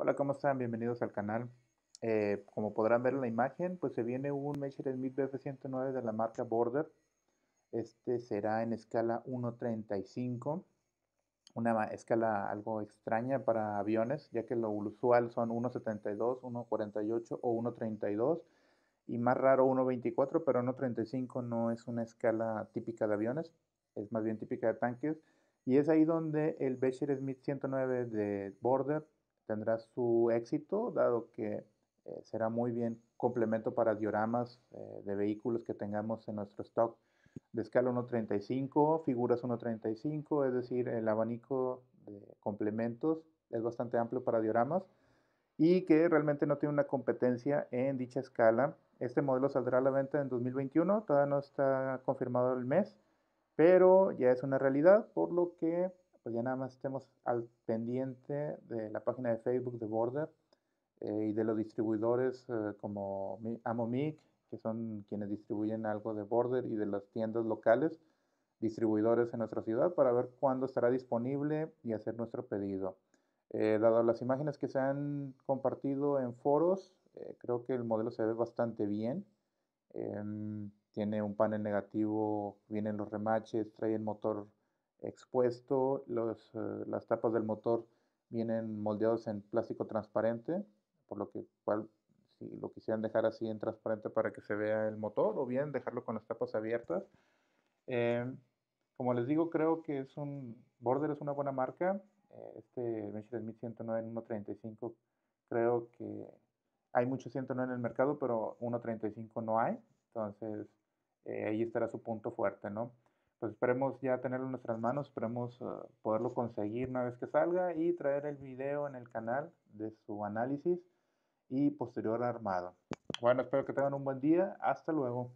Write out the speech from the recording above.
Hola, ¿cómo están? Bienvenidos al canal. Eh, como podrán ver en la imagen, pues se viene un me Smith BF109 de la marca Border. Este será en escala 1.35, una escala algo extraña para aviones, ya que lo usual son 1.72, 1.48 o 1.32 y más raro 1.24, pero 1.35 no es una escala típica de aviones, es más bien típica de tanques. Y es ahí donde el Becher Smith 109 de Border tendrá su éxito, dado que eh, será muy bien complemento para dioramas eh, de vehículos que tengamos en nuestro stock de escala 1.35, figuras 1.35, es decir, el abanico de complementos es bastante amplio para dioramas y que realmente no tiene una competencia en dicha escala. Este modelo saldrá a la venta en 2021, todavía no está confirmado el mes, pero ya es una realidad, por lo que pues, ya nada más estemos al pendiente de la página de Facebook de Border eh, y de los distribuidores eh, como Amomic, que son quienes distribuyen algo de Border y de las tiendas locales, distribuidores en nuestra ciudad, para ver cuándo estará disponible y hacer nuestro pedido. Eh, dado las imágenes que se han compartido en foros, creo que el modelo se ve bastante bien. Em, tiene un panel negativo, vienen los remaches, trae el motor expuesto, los, eh, las tapas del motor vienen moldeados en plástico transparente, por lo que cual si lo quisieran dejar así en transparente para que se vea el motor o bien dejarlo con las tapas abiertas. Em, como les digo, creo que es un Border es una buena marca. Eh, este 23109 135 creo que hay mucho 109 en el mercado, pero 135 no hay. Entonces eh, ahí estará su punto fuerte, ¿no? pues esperemos ya tenerlo en nuestras manos, esperemos ah, poderlo conseguir una vez que salga y traer el video en el canal de su análisis y posterior armado. Bueno, espero que tengan un buen día. Hasta luego.